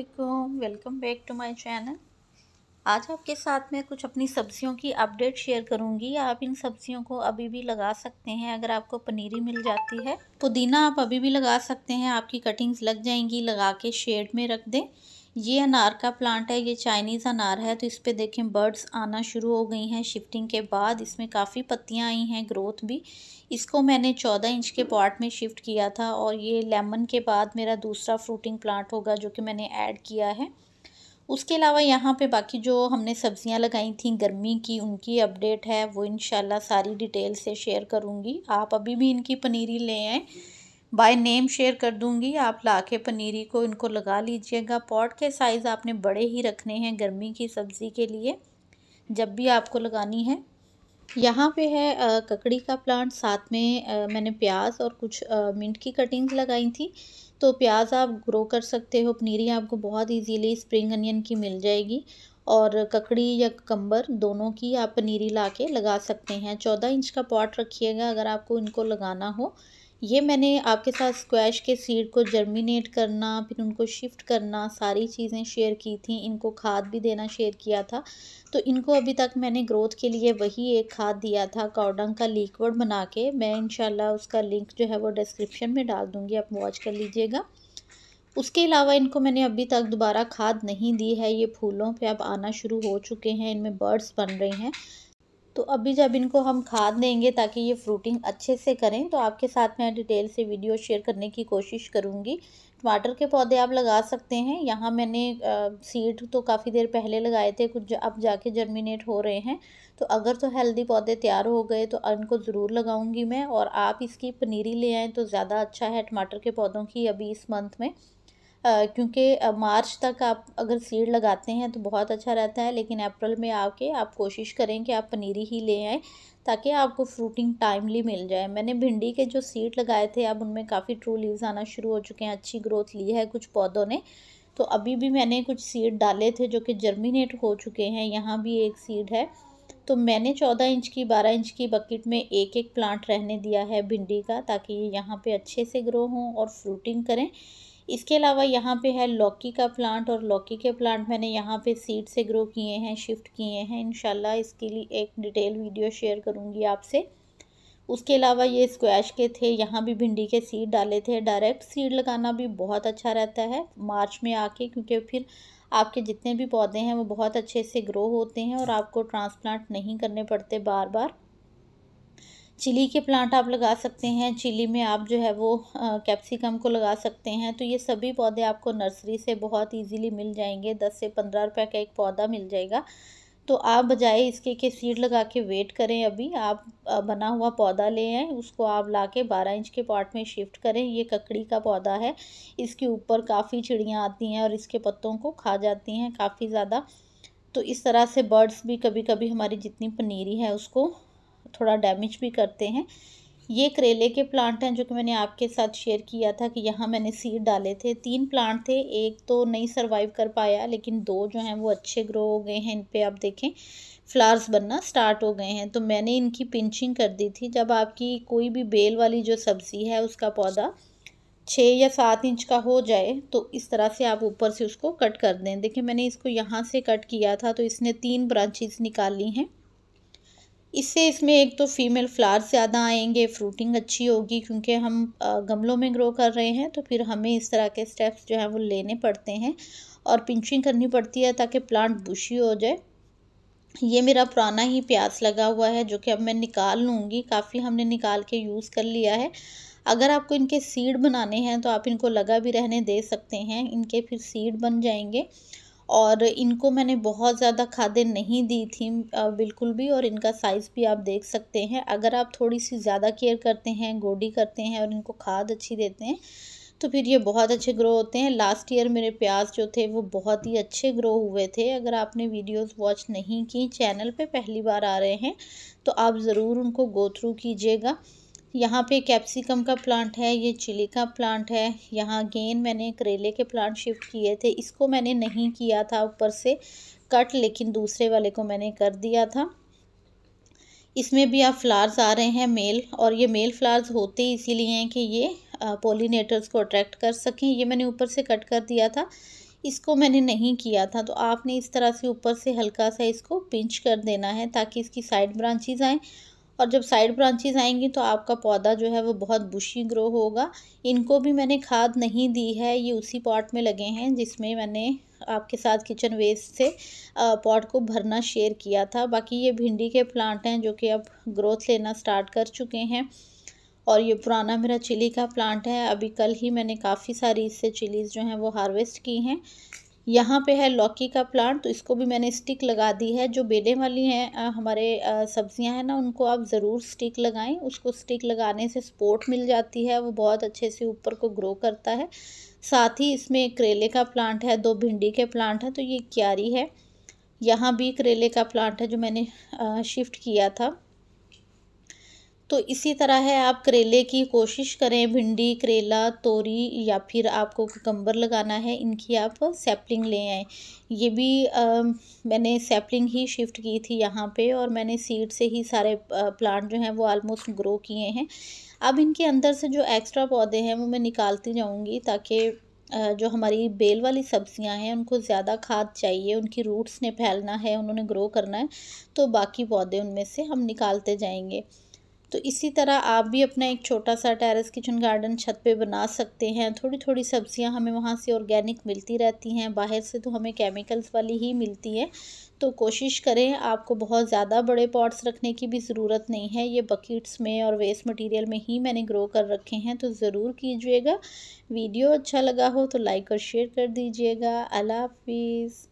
वालेकुम welcome back to my channel आज आपके साथ मैं कुछ अपनी सब्जियों की अपडेट शेयर करूंगी आप इन सब्जियों को अभी भी लगा सकते हैं अगर आपको पनीरी मिल जाती है पुदीना आप अभी भी लगा सकते हैं आपकी कटिंग्स लग जाएंगी लगा के शेड में रख दें ये अनार का प्लांट है ये चाइनीज़ अनार है तो इस पर देखें बर्ड्स आना शुरू हो गई हैं शिफ्टिंग के बाद इसमें काफ़ी पत्तियां आई हैं ग्रोथ भी इसको मैंने चौदह इंच के पॉट में शिफ्ट किया था और ये लेमन के बाद मेरा दूसरा फ्रूटिंग प्लांट होगा जो कि मैंने ऐड किया है उसके अलावा यहाँ पे बाकी जो हमने सब्ज़ियाँ लगाई थी गर्मी की उनकी अपडेट है वो इन सारी डिटेल से शेयर करूँगी आप अभी भी इनकी पनीरी ले आएँ बाय नेम शेयर कर दूंगी आप लाके पनीरी को इनको लगा लीजिएगा पॉट के साइज़ आपने बड़े ही रखने हैं गर्मी की सब्ज़ी के लिए जब भी आपको लगानी है यहाँ पे है आ, ककड़ी का प्लांट साथ में आ, मैंने प्याज और कुछ मिंट की कटिंग्स लगाई थी तो प्याज आप ग्रो कर सकते हो पनीरी आपको बहुत इजीली स्प्रिंग अनियन की मिल जाएगी और ककड़ी या कम्बर दोनों की आप पनीरी ला के लगा सकते हैं चौदह इंच का पॉट रखिएगा अगर आपको इनको लगाना हो ये मैंने आपके साथ स्क्वैश के सीड को जर्मिनेट करना फिर उनको शिफ्ट करना सारी चीज़ें शेयर की थी इनको खाद भी देना शेयर किया था तो इनको अभी तक मैंने ग्रोथ के लिए वही एक खाद दिया था कॉडंग का लिक्वड बना के मैं इन उसका लिंक जो है वो डिस्क्रिप्शन में डाल दूँगी आप वॉच कर लीजिएगा उसके अलावा इनको मैंने अभी तक दोबारा खाद नहीं दी है ये फूलों पे अब आना शुरू हो चुके हैं इनमें बर्ड्स बन रहे हैं तो अभी जब इनको हम खाद देंगे ताकि ये फ्रूटिंग अच्छे से करें तो आपके साथ मैं डिटेल से वीडियो शेयर करने की कोशिश करूँगी टमाटर के पौधे आप लगा सकते हैं यहाँ मैंने सीड तो काफ़ी देर पहले लगाए थे कुछ अब जाके जर्मिनेट हो रहे हैं तो अगर तो हेल्दी पौधे तैयार हो गए तो इनको ज़रूर लगाऊंगी मैं और आप इसकी पनीरी ले आएँ तो ज़्यादा अच्छा है टमाटर के पौधों की अभी इस मंथ में क्योंकि मार्च तक आप अगर सीड लगाते हैं तो बहुत अच्छा रहता है लेकिन अप्रैल में आके आप कोशिश करें कि आप पनीरी ही ले आएँ ताकि आपको फ्रूटिंग टाइमली मिल जाए मैंने भिंडी के जो सीड लगाए थे अब उनमें काफ़ी ट्रू लीव्स आना शुरू हो चुके हैं अच्छी ग्रोथ ली है कुछ पौधों ने तो अभी भी मैंने कुछ सीड डाले थे जो कि जर्मिनेट हो चुके हैं यहाँ भी एक सीड है तो मैंने चौदह इंच की बारह इंच की बकेट में एक एक प्लांट रहने दिया है भिंडी का ताकि ये यहाँ पे अच्छे से ग्रो हों और फ्रूटिंग करें इसके अलावा यहाँ पे है लौकी का प्लांट और लौकी के प्लांट मैंने यहाँ पे सीड से ग्रो किए हैं शिफ्ट किए हैं इनशाला इसके लिए एक डिटेल वीडियो शेयर करूँगी आपसे उसके अलावा ये स्क्वैश के थे यहाँ भी भिंडी के सीड डाले थे डायरेक्ट सीड लगाना भी बहुत अच्छा रहता है मार्च में आके क्योंकि फिर आपके जितने भी पौधे हैं वो बहुत अच्छे से ग्रो होते हैं और आपको ट्रांसप्लांट नहीं करने पड़ते बार बार चिली के प्लांट आप लगा सकते हैं चिली में आप जो है वो कैप्सिकम को लगा सकते हैं तो ये सभी पौधे आपको नर्सरी से बहुत इजीली मिल जाएंगे दस से पंद्रह रुपए का एक पौधा मिल जाएगा तो आप बजाय इसके के सीड लगा के वेट करें अभी आप बना हुआ पौधा ले आए उसको आप ला के बारह इंच के पॉट में शिफ्ट करें ये ककड़ी का पौधा है इसके ऊपर काफ़ी चिड़ियाँ आती हैं और इसके पत्तों को खा जाती हैं काफ़ी ज़्यादा तो इस तरह से बर्ड्स भी कभी कभी हमारी जितनी पनीरी है उसको थोड़ा डैमेज भी करते हैं ये करेले के प्लांट हैं जो कि मैंने आपके साथ शेयर किया था कि यहाँ मैंने सीड डाले थे तीन प्लांट थे एक तो नहीं सरवाइव कर पाया लेकिन दो जो हैं वो अच्छे ग्रो हो गए हैं इन पर आप देखें फ्लावर्स बनना स्टार्ट हो गए हैं तो मैंने इनकी पिंचिंग कर दी थी जब आपकी कोई भी बेल वाली जो सब्ज़ी है उसका पौधा छः या सात इंच का हो जाए तो इस तरह से आप ऊपर से उसको कट कर दें देखिए मैंने इसको यहाँ से कट किया था तो इसने तीन ब्रांचेस ली हैं इससे इसमें एक तो फीमेल फ्लावर्स ज़्यादा आएंगे फ्रूटिंग अच्छी होगी क्योंकि हम गमलों में ग्रो कर रहे हैं तो फिर हमें इस तरह के स्टेप्स जो हैं वो लेने पड़ते हैं और पिंचिंग करनी पड़ती है ताकि प्लांट बुशी हो जाए ये मेरा पुराना ही प्याज लगा हुआ है जो कि अब मैं निकाल लूँगी काफ़ी हमने निकाल के यूज़ कर लिया है अगर आपको इनके सीड बनाने हैं तो आप इनको लगा भी रहने दे सकते हैं इनके फिर सीड बन जाएंगे और इनको मैंने बहुत ज़्यादा खादें नहीं दी थी बिल्कुल भी और इनका साइज़ भी आप देख सकते हैं अगर आप थोड़ी सी ज़्यादा केयर करते हैं गोडी करते हैं और इनको खाद अच्छी देते हैं तो फिर ये बहुत अच्छे ग्रो होते हैं लास्ट ईयर मेरे प्याज जो थे वो बहुत ही अच्छे ग्रो हुए थे अगर आपने वीडियोस वॉच नहीं की चैनल पे पहली बार आ रहे हैं तो आप ज़रूर उनको गो थ्रू कीजिएगा यहाँ पे कैप्सिकम का प्लांट है ये चिली का प्लांट है यहाँ अगेन मैंने करेले के प्लांट शिफ्ट किए थे इसको मैंने नहीं किया था ऊपर से कट लेकिन दूसरे वाले को मैंने कर दिया था इसमें भी आप फ्लावर्स आ रहे हैं मेल और ये मेल फ्लावर्स होते ही इसीलिए हैं कि ये पोलिनेटर्स को अट्रैक्ट कर सकें ये मैंने ऊपर से कट कर दिया था इसको मैंने नहीं किया था तो आपने इस तरह से ऊपर से हल्का सा इसको पिंच कर देना है ताकि इसकी साइड ब्रांचेज आएँ और जब साइड ब्रांचेज आएंगी तो आपका पौधा जो है वो बहुत बुशी ग्रो होगा इनको भी मैंने खाद नहीं दी है ये उसी पॉट में लगे हैं जिसमें मैंने आपके साथ किचन वेस्ट से पॉट को भरना शेयर किया था बाकी ये भिंडी के प्लांट हैं जो कि अब ग्रोथ लेना स्टार्ट कर चुके हैं और ये पुराना मेरा चिली का प्लांट है अभी कल ही मैंने काफ़ी सारी इससे चिलीज़ जो हैं वो हार्वेस्ट की हैं यहाँ पे है लौकी का प्लांट तो इसको भी मैंने स्टिक लगा दी है जो बेले वाली हैं हमारे सब्जियां हैं ना उनको आप ज़रूर स्टिक लगाएं उसको स्टिक लगाने से सपोर्ट मिल जाती है वो बहुत अच्छे से ऊपर को ग्रो करता है साथ ही इसमें करेले का प्लांट है दो भिंडी के प्लांट हैं तो ये क्यारी है यहाँ भी करेले का प्लांट है जो मैंने शिफ्ट किया था तो इसी तरह है आप करेले की कोशिश करें भिंडी करेला तोरी या फिर आपको कम्बर लगाना है इनकी आप सैपलिंग ले आएँ ये भी आ, मैंने सैपलिंग ही शिफ्ट की थी यहाँ पे और मैंने सीड से ही सारे प्लांट जो हैं वो आलमोस्ट ग्रो किए हैं अब इनके अंदर से जो एक्स्ट्रा पौधे हैं वो मैं निकालती जाऊँगी ताकि जो हमारी बेल वाली सब्जियां हैं उनको ज़्यादा खाद चाहिए उनकी रूट्स ने फैलना है उन्होंने ग्रो करना है तो बाकी पौधे उनमें से हम निकालते जाएंगे तो इसी तरह आप भी अपना एक छोटा सा टेरेस किचन गार्डन छत पे बना सकते हैं थोड़ी थोड़ी सब्जियां हमें वहाँ से ऑर्गेनिक मिलती रहती हैं बाहर से तो हमें केमिकल्स वाली ही मिलती है तो कोशिश करें आपको बहुत ज़्यादा बड़े पॉट्स रखने की भी ज़रूरत नहीं है ये बकेट्स में और वेस्ट मटेरियल में ही मैंने ग्रो कर रखे हैं तो ज़रूर कीजिएगा वीडियो अच्छा लगा हो तो लाइक और शेयर कर दीजिएगा अला हाफिज़